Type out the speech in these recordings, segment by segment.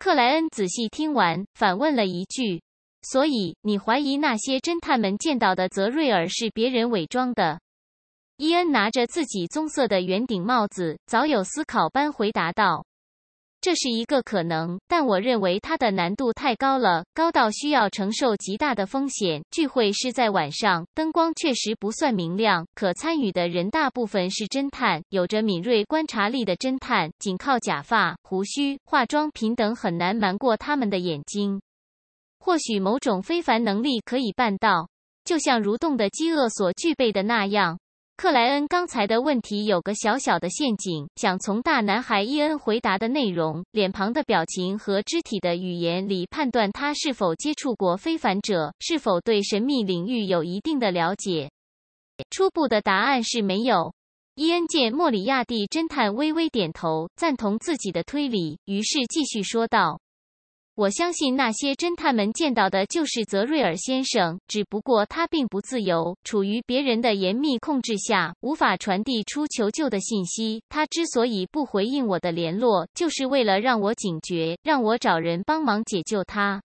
克莱恩仔细听完，反问了一句：“所以你怀疑那些侦探们见到的泽瑞尔是别人伪装的？”伊恩拿着自己棕色的圆顶帽子，早有思考般回答道。这是一个可能，但我认为它的难度太高了，高到需要承受极大的风险。聚会是在晚上，灯光确实不算明亮，可参与的人大部分是侦探，有着敏锐观察力的侦探，仅靠假发、胡须、化妆品等很难瞒过他们的眼睛。或许某种非凡能力可以办到，就像蠕动的饥饿所具备的那样。克莱恩刚才的问题有个小小的陷阱，想从大男孩伊恩回答的内容、脸庞的表情和肢体的语言里判断他是否接触过非凡者，是否对神秘领域有一定的了解。初步的答案是没有。伊恩见莫里亚蒂侦探微微点头，赞同自己的推理，于是继续说道。我相信那些侦探们见到的就是泽瑞尔先生，只不过他并不自由，处于别人的严密控制下，无法传递出求救的信息。他之所以不回应我的联络，就是为了让我警觉，让我找人帮忙解救他。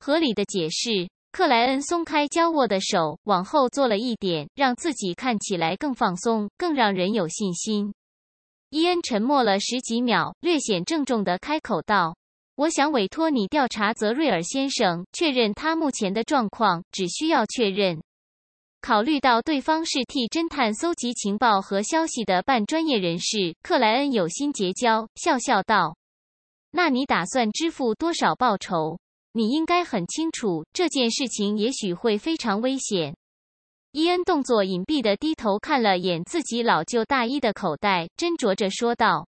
合理的解释。克莱恩松开交握的手，往后坐了一点，让自己看起来更放松，更让人有信心。伊恩沉默了十几秒，略显郑重地开口道。我想委托你调查泽瑞尔先生，确认他目前的状况。只需要确认。考虑到对方是替侦探搜集情报和消息的半专业人士，克莱恩有心结交，笑笑道：“那你打算支付多少报酬？你应该很清楚，这件事情也许会非常危险。”伊恩动作隐蔽的低头看了眼自己老旧大衣的口袋，斟酌着说道。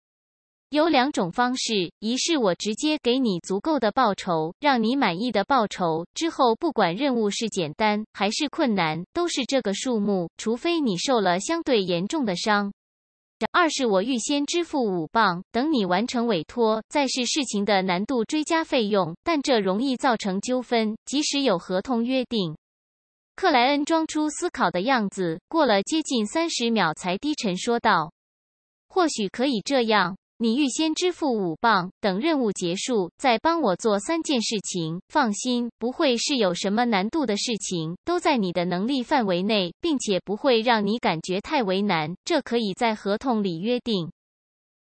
有两种方式：一是我直接给你足够的报酬，让你满意的报酬，之后不管任务是简单还是困难，都是这个数目，除非你受了相对严重的伤；二是我预先支付五磅，等你完成委托，再是事情的难度追加费用。但这容易造成纠纷，即使有合同约定。克莱恩装出思考的样子，过了接近三十秒，才低沉说道：“或许可以这样。”你预先支付五磅，等任务结束再帮我做三件事情。放心，不会是有什么难度的事情，都在你的能力范围内，并且不会让你感觉太为难。这可以在合同里约定。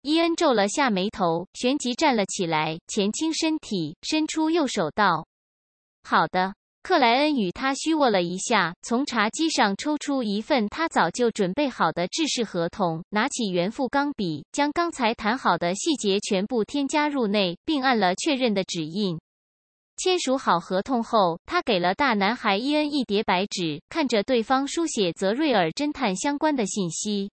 伊恩皱了下眉头，旋即站了起来，前倾身体，伸出右手道：“好的。”克莱恩与他虚握了一下，从茶几上抽出一份他早就准备好的制式合同，拿起原副钢笔，将刚才谈好的细节全部添加入内，并按了确认的指印。签署好合同后，他给了大男孩伊恩一叠白纸，看着对方书写泽瑞尔侦探相关的信息。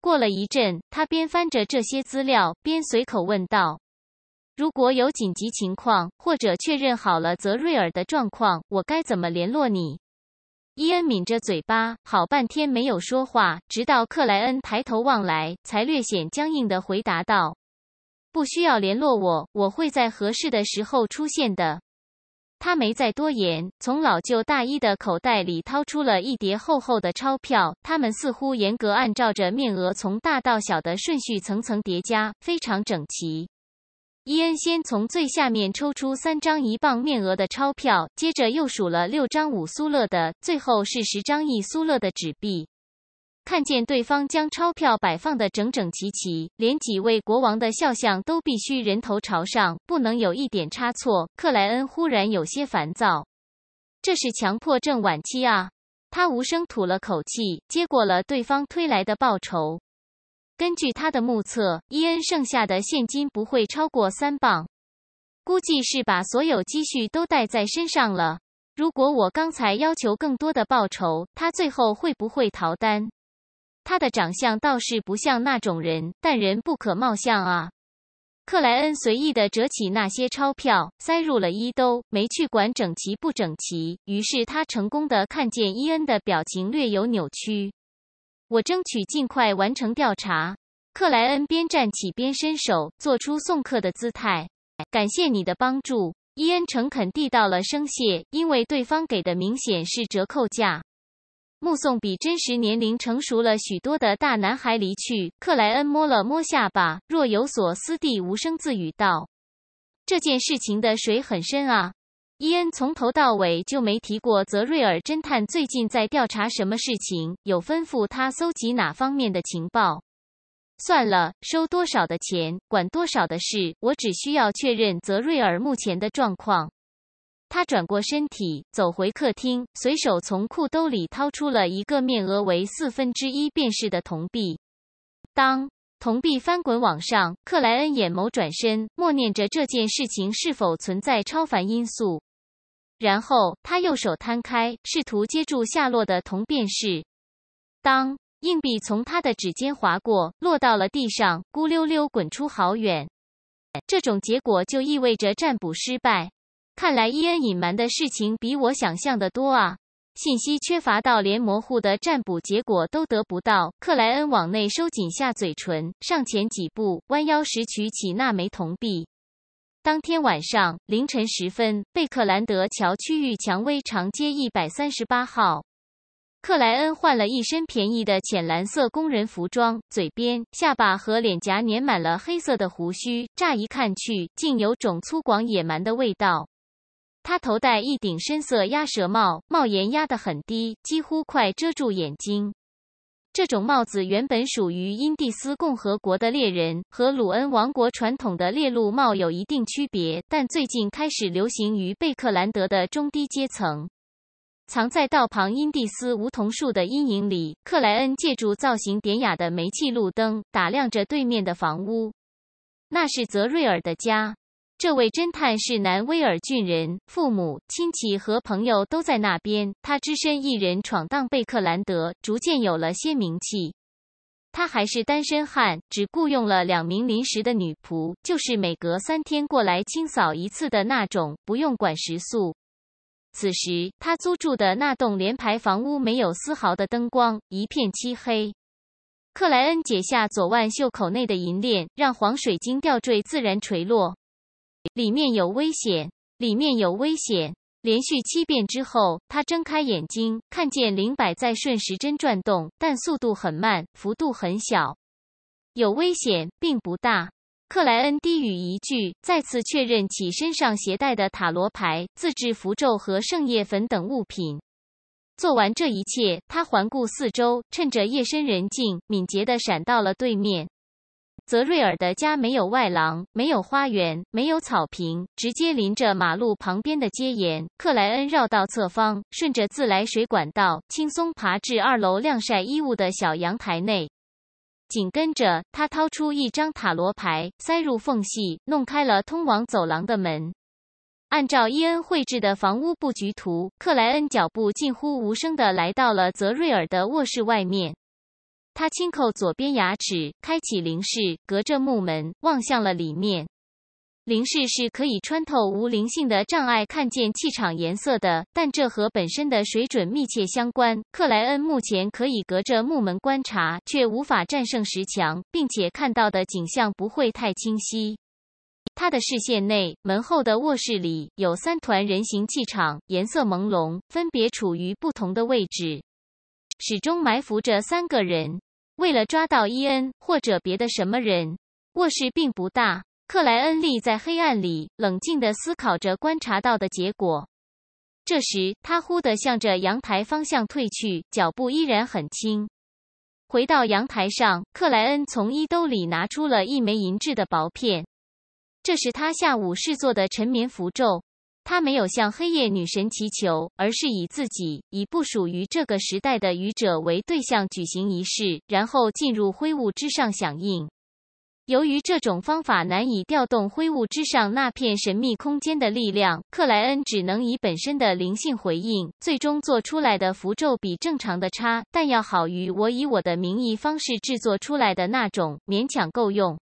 过了一阵，他边翻着这些资料，边随口问道。如果有紧急情况，或者确认好了泽瑞尔的状况，我该怎么联络你？伊恩抿着嘴巴，好半天没有说话，直到克莱恩抬头望来，才略显僵硬的回答道：“不需要联络我，我会在合适的时候出现的。”他没再多言，从老旧大衣的口袋里掏出了一叠厚厚的钞票，他们似乎严格按照着面额从大到小的顺序层层叠加，非常整齐。伊恩先从最下面抽出三张一磅面额的钞票，接着又数了六张五苏勒的，最后是十张一苏勒的纸币。看见对方将钞票摆放的整整齐齐，连几位国王的肖像都必须人头朝上，不能有一点差错，克莱恩忽然有些烦躁。这是强迫症晚期啊！他无声吐了口气，接过了对方推来的报酬。根据他的目测，伊恩剩下的现金不会超过三磅，估计是把所有积蓄都带在身上了。如果我刚才要求更多的报酬，他最后会不会逃单？他的长相倒是不像那种人，但人不可貌相啊。克莱恩随意地折起那些钞票，塞入了衣兜，没去管整齐不整齐。于是他成功的看见伊恩的表情略有扭曲。我争取尽快完成调查。克莱恩边站起边伸手，做出送客的姿态。感谢你的帮助，伊恩诚恳地道了声谢，因为对方给的明显是折扣价。目送比真实年龄成熟了许多的大男孩离去，克莱恩摸了摸下巴，若有所思地无声自语道：“这件事情的水很深啊。”伊恩从头到尾就没提过泽瑞尔侦探最近在调查什么事情，有吩咐他搜集哪方面的情报。算了，收多少的钱，管多少的事。我只需要确认泽瑞尔目前的状况。他转过身体，走回客厅，随手从裤兜里掏出了一个面额为四分之一便士的铜币。当，铜币翻滚往上，克莱恩眼眸转身，默念着这件事情是否存在超凡因素。然后他右手摊开，试图接住下落的铜便士。当。硬币从他的指尖划过，落到了地上，咕溜溜滚出好远。这种结果就意味着占卜失败。看来伊恩隐瞒的事情比我想象的多啊！信息缺乏到连模糊的占卜结果都得不到。克莱恩往内收紧下嘴唇，上前几步，弯腰拾取起那枚铜币。当天晚上凌晨时分，贝克兰德桥区域蔷薇长街一百三十八号。克莱恩换了一身便宜的浅蓝色工人服装，嘴边、下巴和脸颊粘满了黑色的胡须，乍一看去竟有种粗犷野蛮的味道。他头戴一顶深色鸭舌帽，帽檐压得很低，几乎快遮住眼睛。这种帽子原本属于印第斯共和国的猎人，和鲁恩王国传统的猎鹿帽有一定区别，但最近开始流行于贝克兰德的中低阶层。藏在道旁因蒂斯梧桐树的阴影里，克莱恩借助造型典雅的煤气路灯打量着对面的房屋。那是泽瑞尔的家。这位侦探是南威尔郡人，父母亲戚和朋友都在那边。他只身一人闯荡贝克兰德，逐渐有了些名气。他还是单身汉，只雇佣了两名临时的女仆，就是每隔三天过来清扫一次的那种，不用管食宿。此时，他租住的那栋联排房屋没有丝毫的灯光，一片漆黑。克莱恩解下左腕袖口内的银链，让黄水晶吊坠自然垂落。里面有危险，里面有危险。连续七遍之后，他睁开眼睛，看见灵摆在顺时针转动，但速度很慢，幅度很小。有危险，并不大。克莱恩低语一句，再次确认起身上携带的塔罗牌、自制符咒和圣叶粉等物品。做完这一切，他环顾四周，趁着夜深人静，敏捷地闪到了对面。泽瑞尔的家没有外廊，没有花园，没有草坪，直接临着马路旁边的街沿。克莱恩绕到侧方，顺着自来水管道，轻松爬至二楼晾晒衣物的小阳台内。紧跟着，他掏出一张塔罗牌，塞入缝隙，弄开了通往走廊的门。按照伊恩绘制的房屋布局图，克莱恩脚步近乎无声的来到了泽瑞尔的卧室外面。他轻叩左边牙齿，开启灵室，隔着木门望向了里面。灵视是可以穿透无灵性的障碍，看见气场颜色的，但这和本身的水准密切相关。克莱恩目前可以隔着木门观察，却无法战胜石墙，并且看到的景象不会太清晰。他的视线内，门后的卧室里有三团人形气场，颜色朦胧，分别处于不同的位置，始终埋伏着三个人，为了抓到伊恩或者别的什么人。卧室并不大。克莱恩立在黑暗里，冷静的思考着观察到的结果。这时，他忽地向着阳台方向退去，脚步依然很轻。回到阳台上，克莱恩从衣兜里拿出了一枚银质的薄片，这是他下午试做的沉眠符咒。他没有向黑夜女神祈求，而是以自己，以不属于这个时代的愚者为对象举行仪式，然后进入灰雾之上响应。由于这种方法难以调动灰雾之上那片神秘空间的力量，克莱恩只能以本身的灵性回应。最终做出来的符咒比正常的差，但要好于我以我的名义方式制作出来的那种，勉强够用。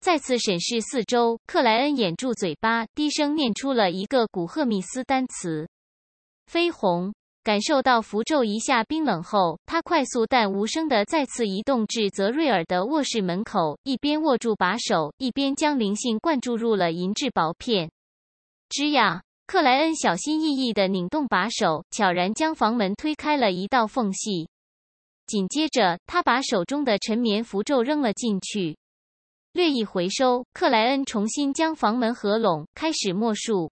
再次审视四周，克莱恩掩住嘴巴，低声念出了一个古赫密斯单词：绯红。感受到符咒一下冰冷后，他快速但无声的再次移动至泽瑞尔的卧室门口，一边握住把手，一边将灵性灌注入了银质薄片。吱呀，克莱恩小心翼翼的拧动把手，悄然将房门推开了一道缝隙。紧接着，他把手中的沉眠符咒扔了进去，略一回收，克莱恩重新将房门合拢，开始默数：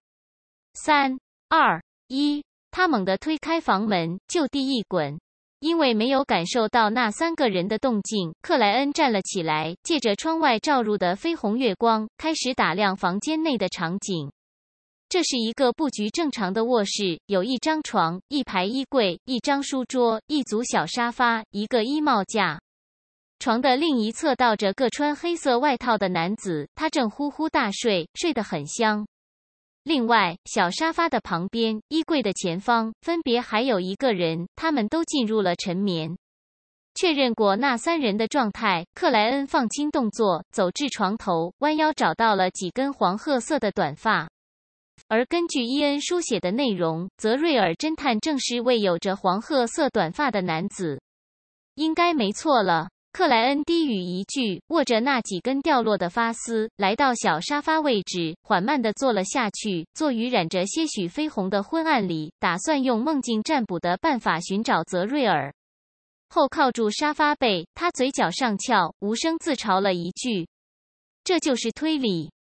三、二、一。他猛地推开房门，就地一滚。因为没有感受到那三个人的动静，克莱恩站了起来，借着窗外照入的绯红月光，开始打量房间内的场景。这是一个布局正常的卧室，有一张床、一排衣柜、一张书桌、一组小沙发、一个衣帽架。床的另一侧倒着个穿黑色外套的男子，他正呼呼大睡，睡得很香。另外，小沙发的旁边、衣柜的前方，分别还有一个人，他们都进入了沉眠。确认过那三人的状态，克莱恩放轻动作，走至床头，弯腰找到了几根黄褐色的短发。而根据伊恩书写的内容，泽瑞尔侦探正是为有着黄褐色短发的男子，应该没错了。克莱恩低语一句，握着那几根掉落的发丝，来到小沙发位置，缓慢地坐了下去。坐于染着些许绯红的昏暗里，打算用梦境占卜的办法寻找泽瑞尔。后靠住沙发背，他嘴角上翘，无声自嘲了一句：“这就是推理。”